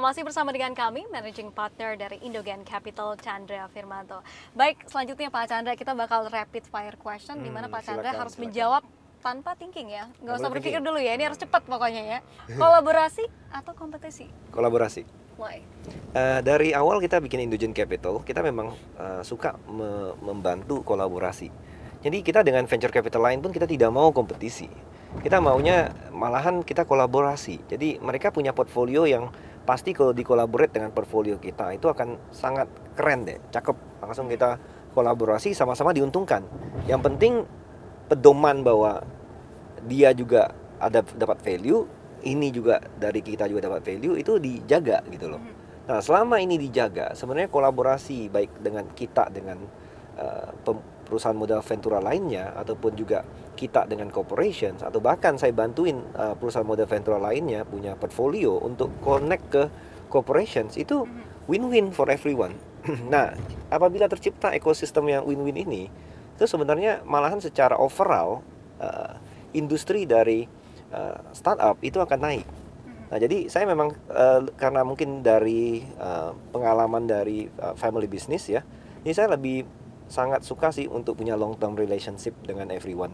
masih bersama dengan kami, Managing Partner dari Indogen Capital, Chandra Firmanto. Baik, selanjutnya Pak Chandra, kita bakal rapid fire question, hmm, di mana hmm, Pak Chandra silakan, harus silakan. menjawab tanpa thinking ya. Nggak usah berpikir thinking. dulu ya, ini harus hmm. cepat pokoknya ya. Kolaborasi atau kompetisi? Kolaborasi. Why? Uh, dari awal kita bikin Indogen Capital, kita memang uh, suka me membantu kolaborasi. Jadi kita dengan venture capital lain pun kita tidak mau kompetisi. Kita maunya malahan kita kolaborasi. Jadi mereka punya portfolio yang pasti kalau dikolaborate dengan portfolio kita itu akan sangat keren deh, cakep. Langsung kita kolaborasi sama-sama diuntungkan. Yang penting pedoman bahwa dia juga ada dapat value, ini juga dari kita juga dapat value itu dijaga gitu loh. Hmm. Nah, selama ini dijaga, sebenarnya kolaborasi baik dengan kita dengan uh, perusahaan modal ventura lainnya ataupun juga kita dengan corporations atau bahkan saya bantuin uh, perusahaan modal ventura lainnya punya portfolio untuk connect ke corporations itu win-win for everyone. nah, apabila tercipta ekosistem yang win-win ini, itu sebenarnya malahan secara overall uh, industri dari uh, startup itu akan naik. Nah, jadi saya memang uh, karena mungkin dari uh, pengalaman dari uh, family business ya, ini saya lebih sangat suka sih untuk punya long term relationship dengan everyone.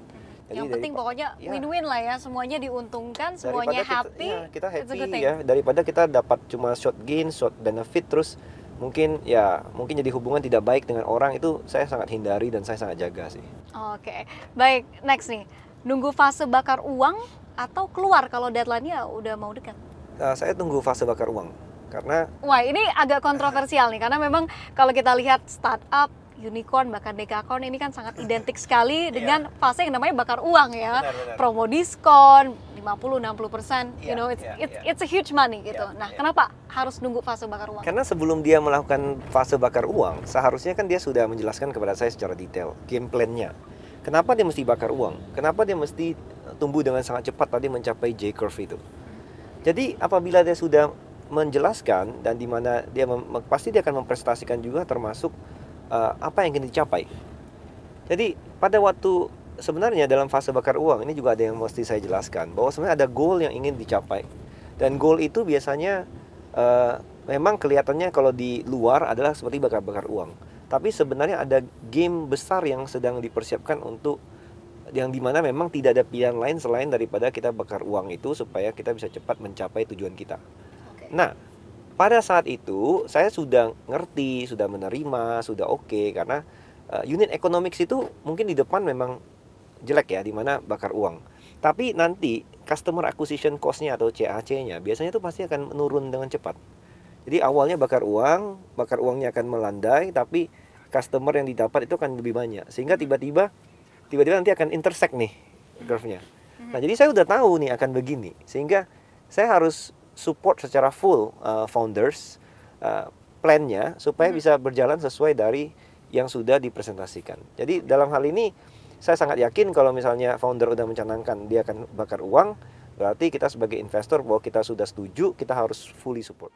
Jadi yang penting pokoknya ya. win-win ya. lah ya, semuanya diuntungkan, semuanya daripada happy. Kita, ya, kita happy ya, daripada kita dapat cuma short gain, short benefit terus mungkin ya mungkin jadi hubungan tidak baik dengan orang itu saya sangat hindari dan saya sangat jaga sih. Oke, okay. baik next nih nunggu fase bakar uang atau keluar kalau deadline-nya udah mau dekat? nah, saya tunggu fase bakar uang karena. Wah ini agak kontroversial nih karena memang kalau kita lihat startup unicorn bahkan dekakorn ini kan sangat identik sekali iya. dengan fase yang namanya bakar uang ya. Benar, benar. Promo diskon 50 60 persen, yeah, you iya, know it's yeah, it's, yeah. it's a huge money gitu. Yeah, nah, yeah. kenapa harus nunggu fase bakar uang? Karena sebelum dia melakukan fase bakar uang, seharusnya kan dia sudah menjelaskan kepada saya secara detail game plan-nya. Kenapa dia mesti bakar uang? Kenapa dia mesti tumbuh dengan sangat cepat tadi mencapai J curve itu? Jadi apabila dia sudah menjelaskan dan di mana dia pasti dia akan mempresentasikan juga termasuk uh, apa yang ingin dicapai. Jadi pada waktu sebenarnya dalam fase bakar uang ini juga ada yang mesti saya jelaskan bahwa sebenarnya ada goal yang ingin dicapai dan goal itu biasanya uh, memang kelihatannya kalau di luar adalah seperti bakar-bakar uang tapi sebenarnya ada game besar yang sedang dipersiapkan untuk yang dimana memang tidak ada pilihan lain selain daripada kita bakar uang itu supaya kita bisa cepat mencapai tujuan kita. Nah, pada saat itu saya sudah ngerti, sudah menerima, sudah oke okay, karena eh, unit economics itu mungkin di depan memang jelek ya di mana bakar uang. Tapi nanti customer acquisition cost-nya atau CAC-nya biasanya itu pasti akan menurun dengan cepat. Jadi awalnya bakar uang, bakar uangnya akan melandai tapi customer yang didapat itu akan lebih banyak sehingga tiba-tiba tiba-tiba nanti akan intersect nih curve-nya. Nah, hmm. jadi saya udah tahu nih akan begini sehingga saya harus support secara full uh, founders uh, plannya supaya hmm. bisa berjalan sesuai dari yang sudah dipresentasikan. Jadi dalam hal ini saya sangat yakin kalau misalnya founder udah mencanangkan dia akan bakar uang, berarti kita sebagai investor bahwa kita sudah setuju, kita harus fully support.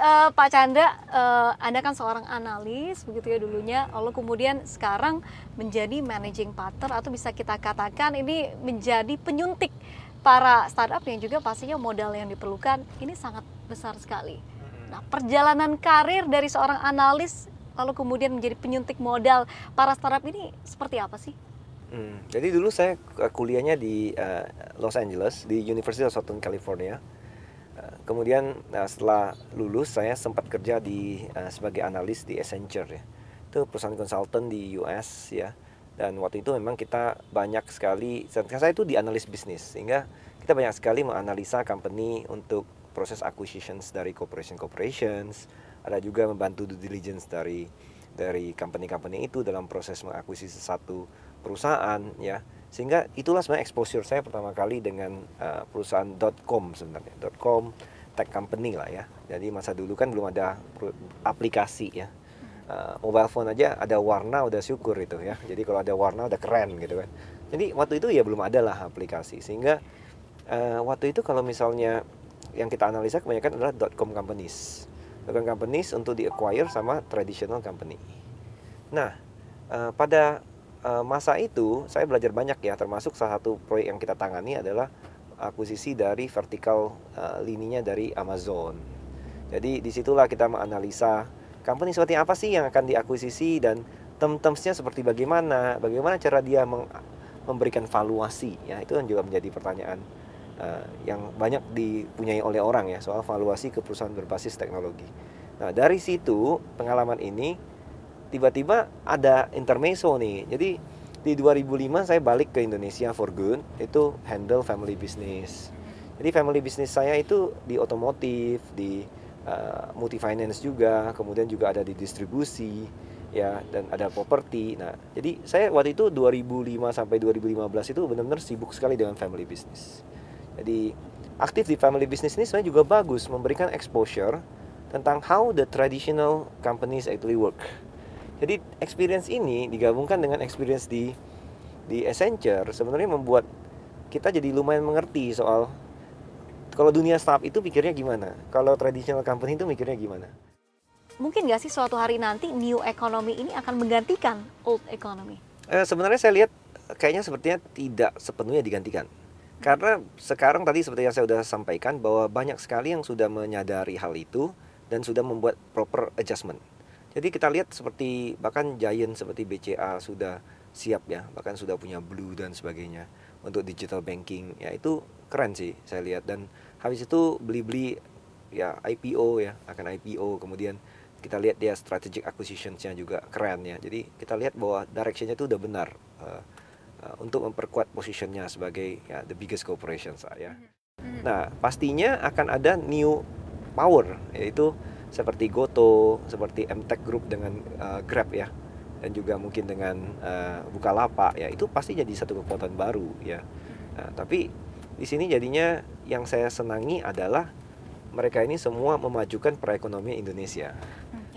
uh, Pak Chandra, uh, Anda kan seorang analis begitu ya dulunya, lalu kemudian sekarang menjadi managing partner atau bisa kita katakan ini menjadi penyuntik para startup yang juga pastinya modal yang diperlukan ini sangat besar sekali. Mm-hmm. Nah, perjalanan karir dari seorang analis lalu kemudian menjadi penyuntik modal para startup ini seperti apa sih? Hmm, jadi dulu saya kuliahnya di uh, Los Angeles di University of Southern California Eh, kemudian nah, setelah lulus saya sempat kerja di uh, sebagai analis di Accenture ya. Itu perusahaan konsultan di US ya. Dan waktu itu memang kita banyak sekali saya itu di analis bisnis sehingga kita banyak sekali menganalisa company untuk proses acquisitions dari corporation corporations, ada juga membantu due diligence dari dari company-company itu dalam proses mengakuisisi satu perusahaan ya sehingga itulah sebenarnya exposure saya pertama kali dengan uh, perusahaan .com sebenarnya. .com tech company lah ya. Jadi masa dulu kan belum ada aplikasi ya. Uh, mobile phone aja ada warna udah syukur itu ya. Jadi kalau ada warna udah keren gitu kan. Jadi waktu itu ya belum ada lah aplikasi. Sehingga uh, waktu itu kalau misalnya yang kita analisa kebanyakan adalah .com companies. .com companies untuk di acquire sama traditional company. Nah, uh, pada Eh, masa itu saya belajar banyak ya termasuk salah satu proyek yang kita tangani adalah akuisisi dari vertikal uh, lininya dari Amazon. Jadi disitulah kita menganalisa company seperti apa sih yang akan diakuisisi dan term-termsnya seperti bagaimana, bagaimana cara dia memberikan valuasi ya itu kan juga menjadi pertanyaan uh, yang banyak dipunyai oleh orang ya soal valuasi ke perusahaan berbasis teknologi. Nah dari situ pengalaman ini tiba-tiba ada intermezzo nih jadi di 2005 saya balik ke Indonesia for good itu handle family business jadi family business saya itu di otomotif di uh, eh, multi finance juga kemudian juga ada di distribusi ya dan ada properti nah jadi saya waktu itu 2005 sampai 2015 itu benar-benar sibuk sekali dengan family business jadi aktif di family business ini sebenarnya juga bagus memberikan exposure tentang how the traditional companies actually work jadi experience ini digabungkan dengan experience di di Accenture sebenarnya membuat kita jadi lumayan mengerti soal kalau dunia startup itu pikirnya gimana, kalau traditional company itu mikirnya gimana. Mungkin nggak sih suatu hari nanti new economy ini akan menggantikan old economy? Eh, sebenarnya saya lihat eh, kayaknya sepertinya tidak sepenuhnya digantikan. Karena sekarang tadi seperti yang saya sudah sampaikan bahwa banyak sekali yang sudah menyadari hal itu dan sudah membuat proper adjustment. Jadi kita lihat seperti bahkan giant seperti BCA sudah siap ya, bahkan sudah punya Blue dan sebagainya untuk digital banking. Ya itu keren sih saya lihat dan habis itu beli-beli ya IPO ya, akan IPO kemudian kita lihat dia strategic acquisitionsnya juga keren ya. Jadi kita lihat bahwa directionnya itu udah benar uh, uh, untuk memperkuat positionnya sebagai ya, the biggest corporations ya. Mm-hmm. Mm-hmm. Nah pastinya akan ada new power yaitu seperti Goto, seperti MTech Group dengan uh, Grab ya, dan juga mungkin dengan uh, Bukalapak ya, itu pasti jadi satu kekuatan baru ya. Nah, tapi di sini jadinya yang saya senangi adalah mereka ini semua memajukan perekonomian Indonesia.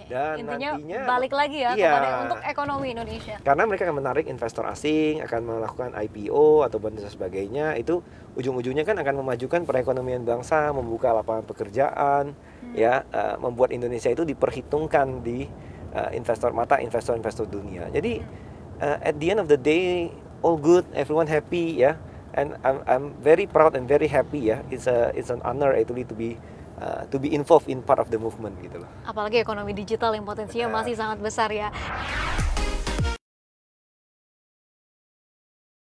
Dan Intinya nantinya balik lagi ya iya, untuk ekonomi Indonesia. Karena mereka akan menarik investor asing, akan melakukan IPO atau dan sebagainya, itu ujung-ujungnya kan akan memajukan perekonomian bangsa, membuka lapangan pekerjaan, ya uh, membuat Indonesia itu diperhitungkan di uh, investor mata investor-investor dunia. Jadi uh, at the end of the day all good, everyone happy ya. And I'm I'm very proud and very happy ya. It's a it's an honor actually to be uh, to be involved in part of the movement gitu loh. Apalagi ekonomi digital yang potensinya uh, masih sangat besar ya.